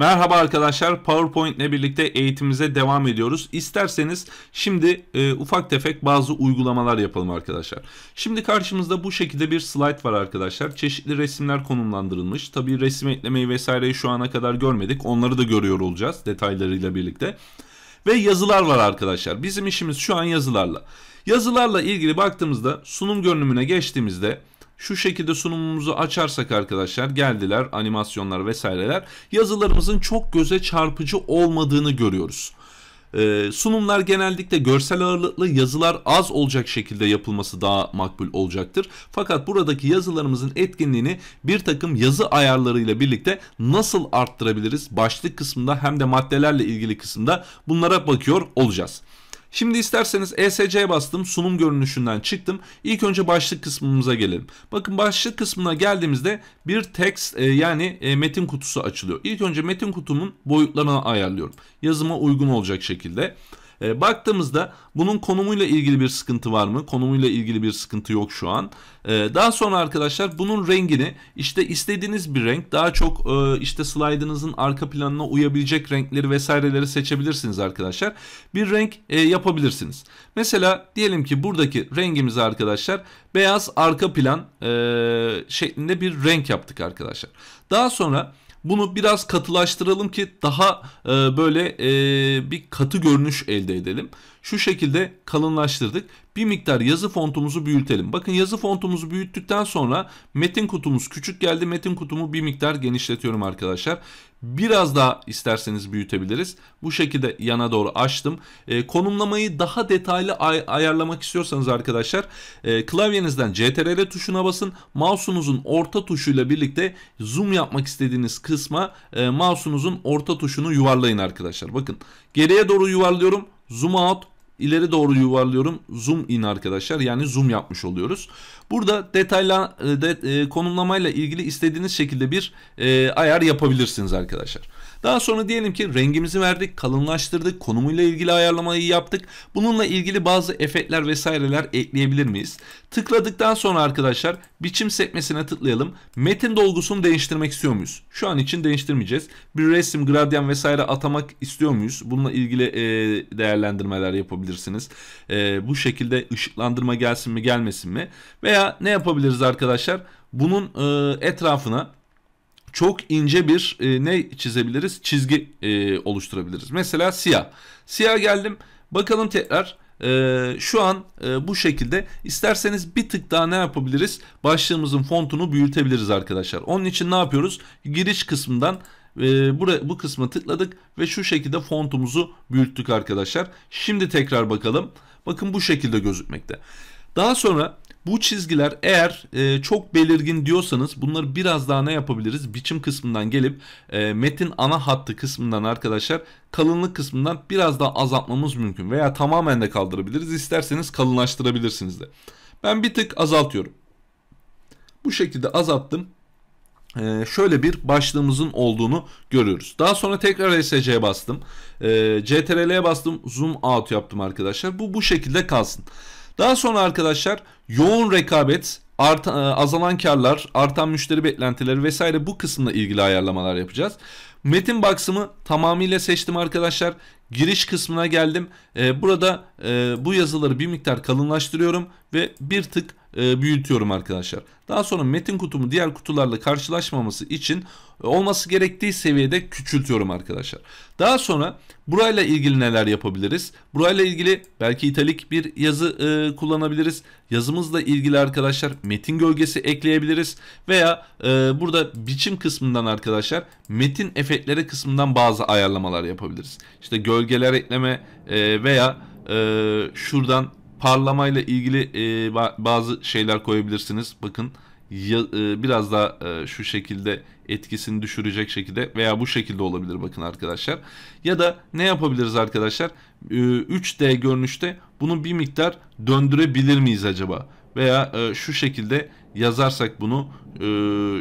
Merhaba arkadaşlar PowerPoint ile birlikte eğitimimize devam ediyoruz. İsterseniz şimdi e, ufak tefek bazı uygulamalar yapalım arkadaşlar. Şimdi karşımızda bu şekilde bir slide var arkadaşlar. Çeşitli resimler konumlandırılmış. Tabii resim eklemeyi vesaireyi şu ana kadar görmedik. Onları da görüyor olacağız detaylarıyla birlikte. Ve yazılar var arkadaşlar. Bizim işimiz şu an yazılarla. Yazılarla ilgili baktığımızda sunum görünümüne geçtiğimizde şu şekilde sunumumuzu açarsak arkadaşlar geldiler animasyonlar vesaireler yazılarımızın çok göze çarpıcı olmadığını görüyoruz. Ee, sunumlar genellikle görsel ağırlıklı yazılar az olacak şekilde yapılması daha makbul olacaktır. Fakat buradaki yazılarımızın etkinliğini bir takım yazı ayarlarıyla birlikte nasıl arttırabiliriz? Başlık kısmında hem de maddelerle ilgili kısımda bunlara bakıyor olacağız. Şimdi isterseniz ESC'ye bastım. Sunum görünüşünden çıktım. İlk önce başlık kısmımıza gelelim. Bakın başlık kısmına geldiğimizde bir text e, yani e, metin kutusu açılıyor. İlk önce metin kutumun boyutlarını ayarlıyorum. Yazıma uygun olacak şekilde. E, baktığımızda bunun konumuyla ilgili bir sıkıntı var mı? Konumuyla ilgili bir sıkıntı yok şu an. E, daha sonra arkadaşlar bunun rengini işte istediğiniz bir renk daha çok e, işte slaydınızın arka planına uyabilecek renkleri vesaireleri seçebilirsiniz arkadaşlar. Bir renk e, yapabilirsiniz. Mesela diyelim ki buradaki rengimiz arkadaşlar beyaz arka plan e, şeklinde bir renk yaptık arkadaşlar. Daha sonra bunu biraz katılaştıralım ki daha e, böyle e, bir katı görünüş elde edelim şu şekilde kalınlaştırdık. Bir miktar yazı fontumuzu büyütelim. Bakın yazı fontumuzu büyüttükten sonra metin kutumuz küçük geldi. Metin kutumu bir miktar genişletiyorum arkadaşlar. Biraz daha isterseniz büyütebiliriz. Bu şekilde yana doğru açtım. E, konumlamayı daha detaylı ay ayarlamak istiyorsanız arkadaşlar e, klavyenizden CTRL tuşuna basın. Mouse'unuzun orta tuşuyla birlikte zoom yapmak istediğiniz kısma e, mouse'unuzun orta tuşunu yuvarlayın arkadaşlar. Bakın geriye doğru yuvarlıyorum zoom out ileri doğru yuvarlıyorum. Zoom in arkadaşlar. Yani zoom yapmış oluyoruz. Burada detayla e, de, e, konumlamayla ilgili istediğiniz şekilde bir e, ayar yapabilirsiniz arkadaşlar. Daha sonra diyelim ki rengimizi verdik, kalınlaştırdık, konumuyla ilgili ayarlamayı yaptık. Bununla ilgili bazı efektler vesaireler ekleyebilir miyiz? Tıkladıktan sonra arkadaşlar biçim sekmesine tıklayalım. Metin dolgusunu değiştirmek istiyor muyuz? Şu an için değiştirmeyeceğiz. Bir resim, gradyan vesaire atamak istiyor muyuz? Bununla ilgili e, değerlendirmeler yapabiliriz yapabilirsiniz. E, ee, bu şekilde ışıklandırma gelsin mi gelmesin mi? Veya ne yapabiliriz arkadaşlar? Bunun e, etrafına çok ince bir e, ne çizebiliriz? Çizgi e, oluşturabiliriz. Mesela siyah. Siyah geldim. Bakalım tekrar. Ee, şu an e, bu şekilde isterseniz bir tık daha ne yapabiliriz başlığımızın fontunu büyütebiliriz arkadaşlar onun için ne yapıyoruz giriş kısmından e, bu kısma tıkladık ve şu şekilde fontumuzu büyüttük arkadaşlar. Şimdi tekrar bakalım. Bakın bu şekilde gözükmekte. Daha sonra bu çizgiler eğer e, çok belirgin diyorsanız bunları biraz daha ne yapabiliriz? Biçim kısmından gelip e, metin ana hattı kısmından arkadaşlar kalınlık kısmından biraz daha azaltmamız mümkün. Veya tamamen de kaldırabiliriz. İsterseniz kalınlaştırabilirsiniz de. Ben bir tık azaltıyorum. Bu şekilde azalttım. Ee, şöyle bir başlığımızın olduğunu görüyoruz. Daha sonra tekrar SC'ye bastım. Ee, CTRL'ye bastım. Zoom out yaptım arkadaşlar. Bu bu şekilde kalsın. Daha sonra arkadaşlar yoğun rekabet, art, e, azalan karlar, artan müşteri beklentileri vesaire bu kısımla ilgili ayarlamalar yapacağız. Metin baksımı tamamıyla seçtim arkadaşlar. Giriş kısmına geldim. Ee, burada e, bu yazıları bir miktar kalınlaştırıyorum ve bir tık e, büyütüyorum arkadaşlar. Daha sonra metin kutumu diğer kutularla karşılaşmaması için olması gerektiği seviyede küçültüyorum arkadaşlar. Daha sonra burayla ilgili neler yapabiliriz? Burayla ilgili belki italik bir yazı e, kullanabiliriz. Yazımızla ilgili arkadaşlar metin gölgesi ekleyebiliriz. Veya e, burada biçim kısmından arkadaşlar metin efektleri kısmından bazı ayarlamalar yapabiliriz. İşte gölgeler ekleme e, veya e, şuradan parlamayla ilgili e, bazı şeyler koyabilirsiniz. Bakın ya, e, biraz daha e, şu şekilde etkisini düşürecek şekilde veya bu şekilde olabilir bakın arkadaşlar. Ya da ne yapabiliriz arkadaşlar? E, 3D görünüşte bunu bir miktar döndürebilir miyiz acaba? Veya e, şu şekilde yazarsak bunu e,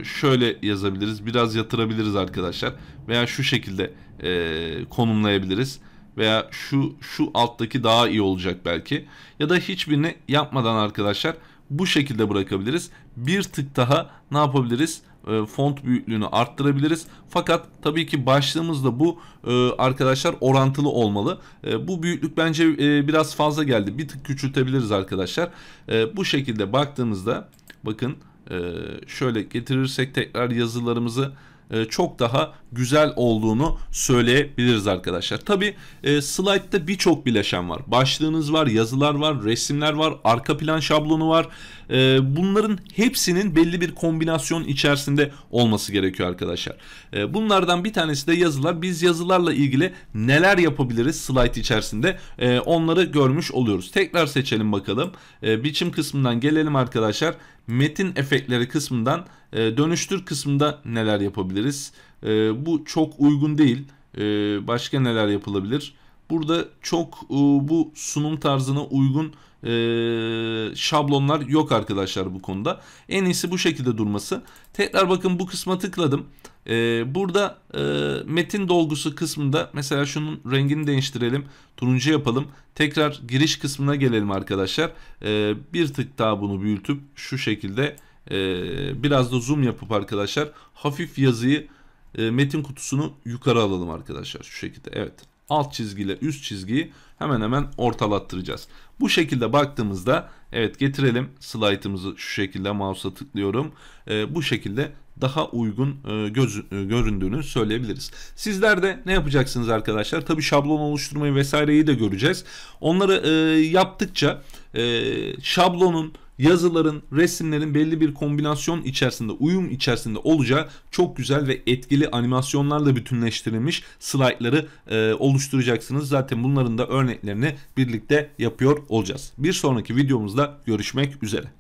şöyle yazabiliriz. Biraz yatırabiliriz arkadaşlar. Veya şu şekilde e, konumlayabiliriz veya şu şu alttaki daha iyi olacak belki. Ya da hiçbirini yapmadan arkadaşlar bu şekilde bırakabiliriz. Bir tık daha ne yapabiliriz? E, font büyüklüğünü arttırabiliriz. Fakat tabii ki başlığımızda bu e, arkadaşlar orantılı olmalı. E, bu büyüklük bence e, biraz fazla geldi. Bir tık küçültebiliriz arkadaşlar. E, bu şekilde baktığımızda bakın e, şöyle getirirsek tekrar yazılarımızı e, çok daha güzel olduğunu söyleyebiliriz arkadaşlar. Tabi e, slide'da birçok bileşen var. Başlığınız var, yazılar var, resimler var, arka plan şablonu var. E, bunların hepsinin belli bir kombinasyon içerisinde olması gerekiyor arkadaşlar. E, bunlardan bir tanesi de yazılar. Biz yazılarla ilgili neler yapabiliriz slide içerisinde onları görmüş oluyoruz. Tekrar seçelim bakalım. biçim kısmından gelelim arkadaşlar metin efektleri kısmından e, dönüştür kısmında neler yapabiliriz? E, bu çok uygun değil. E, başka neler yapılabilir? Burada çok e, bu sunum tarzına uygun e, şablonlar yok arkadaşlar bu konuda. En iyisi bu şekilde durması. Tekrar bakın bu kısma tıkladım. E, burada metin dolgusu kısmında mesela şunun rengini değiştirelim. Turuncu yapalım. Tekrar giriş kısmına gelelim arkadaşlar. bir tık daha bunu büyütüp şu şekilde biraz da zoom yapıp arkadaşlar hafif yazıyı metin kutusunu yukarı alalım arkadaşlar şu şekilde. Evet alt çizgiyle üst çizgiyi hemen hemen ortalattıracağız. Bu şekilde baktığımızda evet getirelim slaytımızı şu şekilde mouse'a tıklıyorum. E, bu şekilde daha uygun e, göz, e, göründüğünü söyleyebiliriz. Sizler de ne yapacaksınız arkadaşlar? Tabii şablon oluşturmayı vesaireyi de göreceğiz. Onları e, yaptıkça şablonun yazıların, resimlerin belli bir kombinasyon içerisinde, uyum içerisinde olacağı çok güzel ve etkili animasyonlarla bütünleştirilmiş slaytları e, oluşturacaksınız. Zaten bunların da örneklerini birlikte yapıyor olacağız. Bir sonraki videomuzda görüşmek üzere.